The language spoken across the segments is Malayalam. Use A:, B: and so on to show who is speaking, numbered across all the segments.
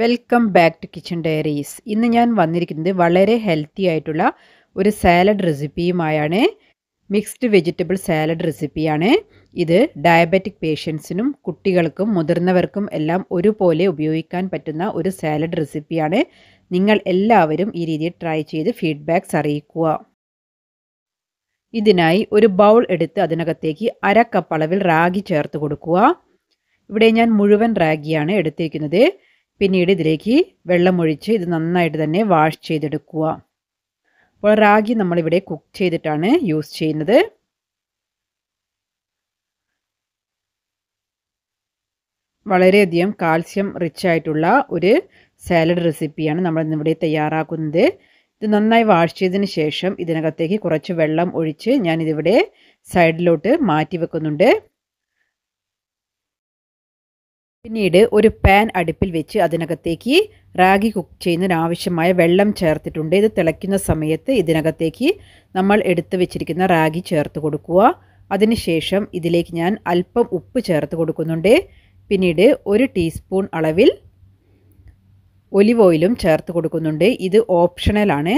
A: welcome back to kitchen diaries ഇന്ന് ഞാൻ വന്നിരിക്കുന്നത് വളരെ ഹെൽത്തി ആയിട്ടുള്ള ഒരു സാലഡ് റെസിപ്പിയുമായാണ് മിക്സ്ഡ് വെജിറ്റബിൾ സാലഡ് റെസിപ്പിയാണ് ഇത് ഡയബറ്റിക് പേഷ്യൻസിനും കുട്ടികൾക്കും മുതിർന്നവർക്കും എല്ലാം ഒരുപോലെ ഉപയോഗിക്കാൻ പറ്റുന്ന ഒരു സാലഡ് റെസിപ്പിയാണ് നിങ്ങൾ എല്ലാവരും ഈ രീതിയിൽ ട്രൈ ചെയ്ത് ഫീഡ്ബാക്ക്സ് അറിയിക്കുക ഇതിനായി ഒരു ബൗൾ എടുത്ത് അതിനകത്തേക്ക് അര കപ്പ് അളവിൽ റാഗി ചേർത്ത് കൊടുക്കുക ഇവിടെ ഞാൻ മുഴുവൻ റാഗിയാണ് എടുത്തിരിക്കുന്നത് പിന്നീട് ഇതിലേക്ക് വെള്ളമൊഴിച്ച് ഇത് നന്നായിട്ട് തന്നെ വാഷ് ചെയ്തെടുക്കുക അപ്പോൾ റാഗി നമ്മളിവിടെ കുക്ക് ചെയ്തിട്ടാണ് യൂസ് ചെയ്യുന്നത് വളരെയധികം കാൽസ്യം റിച്ച് ആയിട്ടുള്ള ഒരു സാലഡ് റെസിപ്പിയാണ് നമ്മൾ ഇന്നിവിടെ തയ്യാറാക്കുന്നത് ഇത് നന്നായി വാഷ് ചെയ്തതിന് ശേഷം ഇതിനകത്തേക്ക് കുറച്ച് വെള്ളം ഒഴിച്ച് ഞാനിതിവിടെ സൈഡിലോട്ട് മാറ്റി വെക്കുന്നുണ്ട് പിന്നീട് ഒരു പാൻ അടുപ്പിൽ വെച്ച് അതിനകത്തേക്ക് റാഗി കുക്ക് ആവശ്യമായ വെള്ളം ചേർത്തിട്ടുണ്ട് ഇത് തിളയ്ക്കുന്ന സമയത്ത് ഇതിനകത്തേക്ക് നമ്മൾ എടുത്തു വെച്ചിരിക്കുന്ന റാഗി ചേർത്ത് കൊടുക്കുക അതിനുശേഷം ഇതിലേക്ക് ഞാൻ അല്പം ഉപ്പ് ചേർത്ത് കൊടുക്കുന്നുണ്ട് പിന്നീട് ഒരു ടീസ്പൂൺ അളവിൽ ഒലിവ് ഓയിലും ചേർത്ത് കൊടുക്കുന്നുണ്ട് ഇത് ഓപ്ഷണലാണ്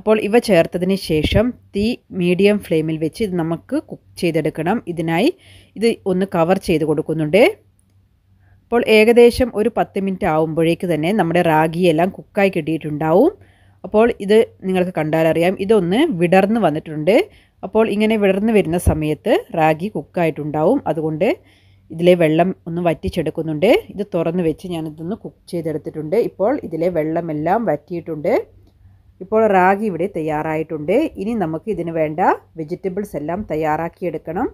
A: അപ്പോൾ ഇവ ചേർത്തതിന് ശേഷം തീ മീഡിയം ഫ്ലെയിമിൽ വെച്ച് ഇത് നമുക്ക് കുക്ക് ചെയ്തെടുക്കണം ഇതിനായി ഇത് ഒന്ന് കവർ ചെയ്ത് കൊടുക്കുന്നുണ്ട് അപ്പോൾ ഏകദേശം ഒരു പത്ത് മിനിറ്റ് ആകുമ്പോഴേക്ക് തന്നെ നമ്മുടെ റാഗിയെല്ലാം കുക്കായി കിട്ടിയിട്ടുണ്ടാവും അപ്പോൾ ഇത് നിങ്ങൾക്ക് കണ്ടാലറിയാം ഇതൊന്ന് വിടർന്ന് വന്നിട്ടുണ്ട് അപ്പോൾ ഇങ്ങനെ വിടർന്ന് വരുന്ന സമയത്ത് റാഗി കുക്കായിട്ടുണ്ടാവും അതുകൊണ്ട് ഇതിലെ വെള്ളം ഒന്ന് വറ്റിച്ചെടുക്കുന്നുണ്ട് ഇത് തുറന്ന് വെച്ച് ഞാനിതൊന്ന് കുക്ക് ചെയ്തെടുത്തിട്ടുണ്ട് ഇപ്പോൾ ഇതിലെ വെള്ളമെല്ലാം വറ്റിയിട്ടുണ്ട് ഇപ്പോൾ റാഗി ഇവിടെ തയ്യാറായിട്ടുണ്ട് ഇനി നമുക്ക് ഇതിന് വേണ്ട വെജിറ്റബിൾസ് എല്ലാം തയ്യാറാക്കിയെടുക്കണം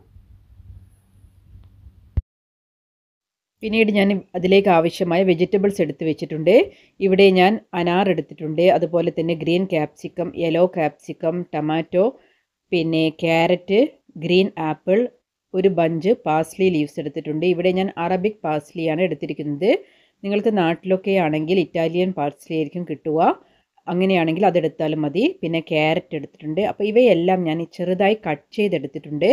A: പിന്നീട് ഞാൻ അതിലേക്ക് ആവശ്യമായ വെജിറ്റബിൾസ് എടുത്ത് വെച്ചിട്ടുണ്ട് ഇവിടെ ഞാൻ അനാർ എടുത്തിട്ടുണ്ട് അതുപോലെ തന്നെ green capsicum yellow capsicum tomato പിന്നെ ക്യാരറ്റ് ഗ്രീൻ ആപ്പിൾ ഒരു ബഞ്ച് പാസ്ലി ലീവ്സ് എടുത്തിട്ടുണ്ട് ഇവിടെ ഞാൻ അറബിക് പാസ്ലിയാണ് എടുത്തിരിക്കുന്നത് നിങ്ങൾക്ക് നാട്ടിലൊക്കെ ആണെങ്കിൽ ഇറ്റാലിയൻ പാസ്ലി ആയിരിക്കും കിട്ടുക അങ്ങനെയാണെങ്കിൽ അതെടുത്താലും മതി പിന്നെ ക്യാരറ്റ് എടുത്തിട്ടുണ്ട് അപ്പോൾ ഇവയെല്ലാം ഞാൻ ചെറുതായി കട്ട് ചെയ്തെടുത്തിട്ടുണ്ട്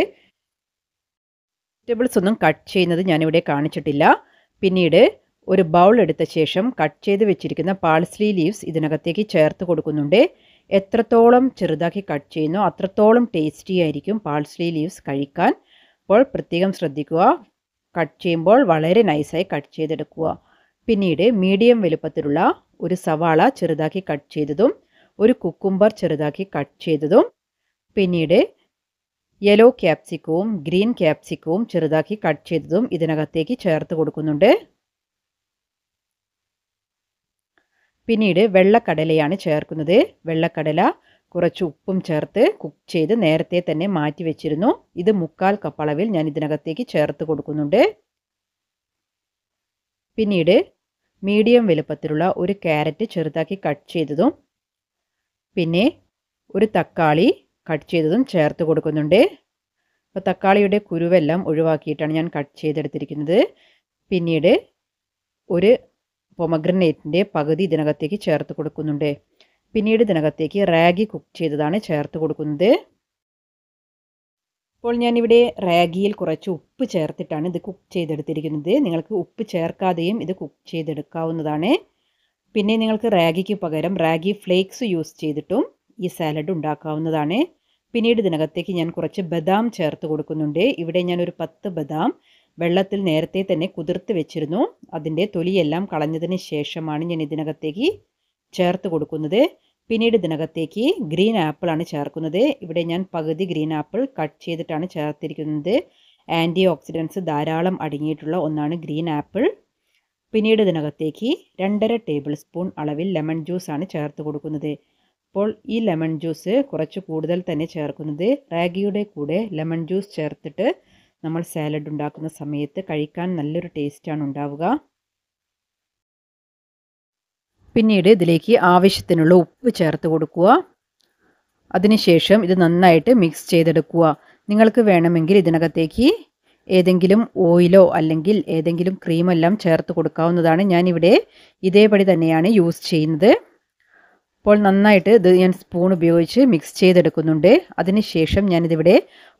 A: വെജിറ്റബിൾസ് ഒന്നും കട്ട് ചെയ്യുന്നത് ഞാനിവിടെ കാണിച്ചിട്ടില്ല പിന്നീട് ഒരു ബൗൾ എടുത്ത ശേഷം കട്ട് ചെയ്ത് വെച്ചിരിക്കുന്ന പാൾസ്ലി ലീവ്സ് ഇതിനകത്തേക്ക് ചേർത്ത് കൊടുക്കുന്നുണ്ട് എത്രത്തോളം ചെറുതാക്കി കട്ട് ചെയ്യുന്നോ അത്രത്തോളം ടേസ്റ്റി ആയിരിക്കും പാൾസ്ലി ലീവ്സ് കഴിക്കാൻ അപ്പോൾ പ്രത്യേകം ശ്രദ്ധിക്കുക കട്ട് ചെയ്യുമ്പോൾ വളരെ നൈസായി കട്ട് ചെയ്തെടുക്കുക പിന്നീട് മീഡിയം വലുപ്പത്തിലുള്ള ഒരു സവാള ചെറുതാക്കി കട്ട് ചെയ്തതും ഒരു കുക്കുംബർ ചെറുതാക്കി കട്ട് ചെയ്തതും പിന്നീട് യെല്ലോ ക്യാപ്സിക്കവും ഗ്രീൻ ക്യാപ്സിക്കവും ചെറുതാക്കി കട്ട് ചെയ്തതും ഇതിനകത്തേക്ക് ചേർത്ത് കൊടുക്കുന്നുണ്ട് പിന്നീട് വെള്ളക്കടലയാണ് ചേർക്കുന്നത് വെള്ളക്കടല കുറച്ച് ഉപ്പും ചേർത്ത് കുക്ക് ചെയ്ത് നേരത്തെ തന്നെ മാറ്റി വെച്ചിരുന്നു ഇത് മുക്കാൽ കപ്പ് അളവിൽ ഞാൻ ഇതിനകത്തേക്ക് ചേർത്ത് കൊടുക്കുന്നുണ്ട് പിന്നീട് മീഡിയം വലുപ്പത്തിലുള്ള ഒരു ക്യാരറ്റ് ചെറുതാക്കി കട്ട് ചെയ്തതും പിന്നെ ഒരു തക്കാളി കട്ട് ചെയ്തതും ചേർത്ത് കൊടുക്കുന്നുണ്ട് അപ്പോൾ തക്കാളിയുടെ കുരുവെല്ലാം ഒഴിവാക്കിയിട്ടാണ് ഞാൻ കട്ട് ചെയ്തെടുത്തിരിക്കുന്നത് പിന്നീട് ഒരു പൊമഗ്രനേറ്റിൻ്റെ പകുതി ഇതിനകത്തേക്ക് ചേർത്ത് കൊടുക്കുന്നുണ്ട് പിന്നീട് ഇതിനകത്തേക്ക് റാഗി കുക്ക് ചെയ്തതാണ് ചേർത്ത് കൊടുക്കുന്നത് അപ്പോൾ ഞാനിവിടെ റാഗിയിൽ കുറച്ച് ഉപ്പ് ചേർത്തിട്ടാണ് ഇത് കുക്ക് ചെയ്തെടുത്തിരിക്കുന്നത് നിങ്ങൾക്ക് ഉപ്പ് ചേർക്കാതെയും ഇത് കുക്ക് ചെയ്തെടുക്കാവുന്നതാണ് പിന്നെ നിങ്ങൾക്ക് റാഗിക്ക് പകരം റാഗി ഫ്ലേക്സ് യൂസ് ചെയ്തിട്ടും ഈ സാലഡ് ഉണ്ടാക്കാവുന്നതാണ് പിന്നീട് ഇതിനകത്തേക്ക് ഞാൻ കുറച്ച് ബദാം ചേർത്ത് കൊടുക്കുന്നുണ്ട് ഇവിടെ ഞാനൊരു പത്ത് ബദാം വെള്ളത്തിൽ നേരത്തെ തന്നെ കുതിർത്ത് വെച്ചിരുന്നു അതിൻ്റെ തൊലിയെല്ലാം കളഞ്ഞതിന് ശേഷമാണ് ഞാൻ ഇതിനകത്തേക്ക് ചേർത്ത് കൊടുക്കുന്നത് പിന്നീട് ഇതിനകത്തേക്ക് ഗ്രീൻ ആപ്പിൾ ആണ് ചേർക്കുന്നത് ഇവിടെ ഞാൻ പകുതി ഗ്രീൻ ആപ്പിൾ കട്ട് ചെയ്തിട്ടാണ് ചേർത്തിരിക്കുന്നത് ആൻറ്റി ഓക്സിഡൻസ് ധാരാളം അടങ്ങിയിട്ടുള്ള ഒന്നാണ് ഗ്രീൻ ആപ്പിൾ പിന്നീട് ഇതിനകത്തേക്ക് രണ്ടര ടേബിൾ സ്പൂൺ അളവിൽ ലെമൺ ജ്യൂസാണ് ചേർത്ത് കൊടുക്കുന്നത് അപ്പോൾ ഈ ലെമൺ ജ്യൂസ് കുറച്ച് കൂടുതൽ തന്നെ ചേർക്കുന്നത് റാഗിയുടെ കൂടെ ലെമൺ ജ്യൂസ് ചേർത്തിട്ട് നമ്മൾ സാലഡ് ഉണ്ടാക്കുന്ന സമയത്ത് കഴിക്കാൻ നല്ലൊരു ടേസ്റ്റാണ് ഉണ്ടാവുക പിന്നീട് ഇതിലേക്ക് ആവശ്യത്തിനുള്ള ഉപ്പ് ചേർത്ത് കൊടുക്കുക അതിനുശേഷം ഇത് നന്നായിട്ട് മിക്സ് ചെയ്തെടുക്കുക നിങ്ങൾക്ക് വേണമെങ്കിൽ ഇതിനകത്തേക്ക് ഏതെങ്കിലും ഓയിലോ അല്ലെങ്കിൽ ഏതെങ്കിലും ക്രീമെല്ലാം ചേർത്ത് കൊടുക്കാവുന്നതാണ് ഞാനിവിടെ ഇതേപടി തന്നെയാണ് യൂസ് ചെയ്യുന്നത് അപ്പോൾ നന്നായിട്ട് ഇത് ഞാൻ സ്പൂൺ ഉപയോഗിച്ച് മിക്സ് ചെയ്തെടുക്കുന്നുണ്ട് അതിനുശേഷം ഞാനിതിവിടെ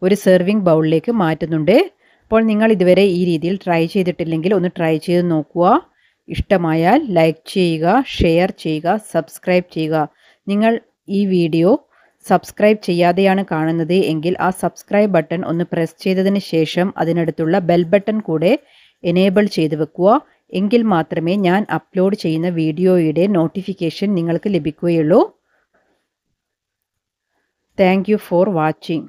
A: ഒരു സെർവിങ് ബൗളിലേക്ക് മാറ്റുന്നുണ്ട് അപ്പോൾ നിങ്ങൾ ഇതുവരെ ഈ രീതിയിൽ ട്രൈ ചെയ്തിട്ടില്ലെങ്കിൽ ഒന്ന് ട്രൈ ചെയ്ത് നോക്കുക ഇഷ്ടമായാൽ ലൈക്ക് ചെയ്യുക ഷെയർ ചെയ്യുക സബ്സ്ക്രൈബ് ചെയ്യുക നിങ്ങൾ ഈ വീഡിയോ സബ്സ്ക്രൈബ് ചെയ്യാതെയാണ് കാണുന്നത് എങ്കിൽ ആ സബ്സ്ക്രൈബ് ബട്ടൺ ഒന്ന് പ്രസ് ചെയ്തതിന് ശേഷം അതിനടുത്തുള്ള ബെൽ ബട്ടൺ കൂടെ എനേബിൾ ചെയ്ത് വെക്കുക എങ്കിൽ മാത്രമേ ഞാൻ അപ്ലോഡ് ചെയ്യുന്ന വീഡിയോയുടെ നോട്ടിഫിക്കേഷൻ നിങ്ങൾക്ക് ലഭിക്കുകയുള്ളൂ താങ്ക് ഫോർ വാച്ചിങ്